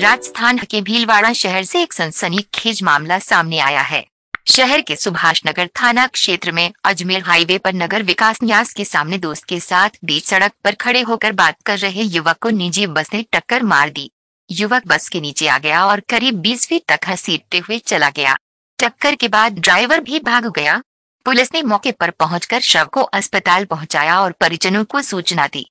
राजस्थान के भीलवाड़ा शहर से एक सनसनीखेज मामला सामने आया है शहर के सुभाष नगर थाना क्षेत्र में अजमेर हाईवे पर नगर विकास न्यास के सामने दोस्त के साथ बीच सड़क पर खड़े होकर बात कर रहे युवक को निजी बस ने टक्कर मार दी युवक बस के नीचे आ गया और करीब बीस फीट तक हसीटते हुए चला गया टक्कर के बाद ड्राइवर भी भाग गया पुलिस ने मौके पर पहुंचकर शव को अस्पताल पहुंचाया और परिजनों को सूचना दी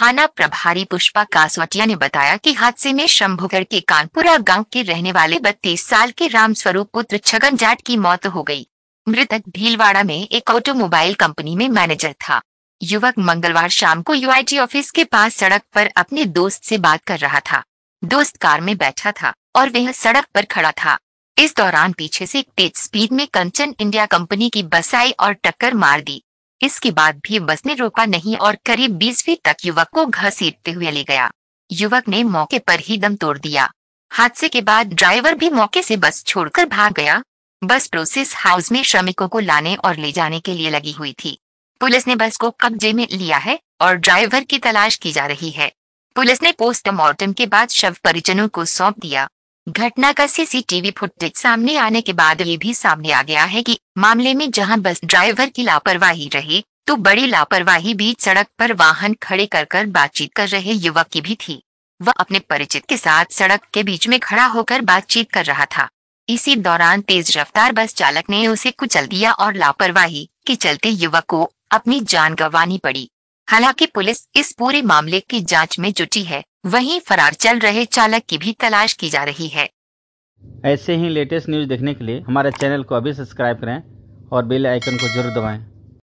थाना प्रभारी पुष्पा कासवटिया ने बताया कि हादसे में शंभुगढ़ के कानपुरा गांव के रहने वाले 32 साल के रामस्वरूप पुत्र छगन जाट की मौत हो गई मृतक भीलवाड़ा में एक ऑटोमोबाइल कंपनी में मैनेजर था युवक मंगलवार शाम को यूआईटी ऑफिस के पास सड़क पर अपने दोस्त से बात कर रहा था दोस्त कार में बैठा था और वह सड़क पर खड़ा था इस दौरान पीछे से तेज स्पीड में कंचन इंडिया कंपनी की बस आई और टक्कर मार दी इसके बाद भी बस ने रोका नहीं और करीब बीस फीट तक युवक को घसीटते हुए ले गया युवक ने मौके पर ही दम तोड़ दिया हादसे के बाद ड्राइवर भी मौके से बस छोड़कर भाग गया बस प्रोसेस हाउस में श्रमिकों को लाने और ले जाने के लिए लगी हुई थी पुलिस ने बस को कब्जे में लिया है और ड्राइवर की तलाश की जा रही है पुलिस ने पोस्टमार्टम के बाद शव परिजनों को सौंप दिया घटना का सीसीटीवी फुटेज सामने आने के बाद ये भी सामने आ गया है कि मामले में जहां बस ड्राइवर की लापरवाही रही तो बड़ी लापरवाही बीच सड़क पर वाहन खड़े कर कर बातचीत कर रहे युवक की भी थी वह अपने परिचित के साथ सड़क के बीच में खड़ा होकर बातचीत कर रहा था इसी दौरान तेज रफ्तार बस चालक ने उसे कुचल दिया और लापरवाही के चलते युवक को अपनी जान गंवानी पड़ी हालांकि पुलिस इस पूरे मामले की जांच में जुटी है वहीं फरार चल रहे चालक की भी तलाश की जा रही है ऐसे ही लेटेस्ट न्यूज देखने के लिए हमारे चैनल को अभी सब्सक्राइब करें और बेल आइकन को जरूर दबाएं।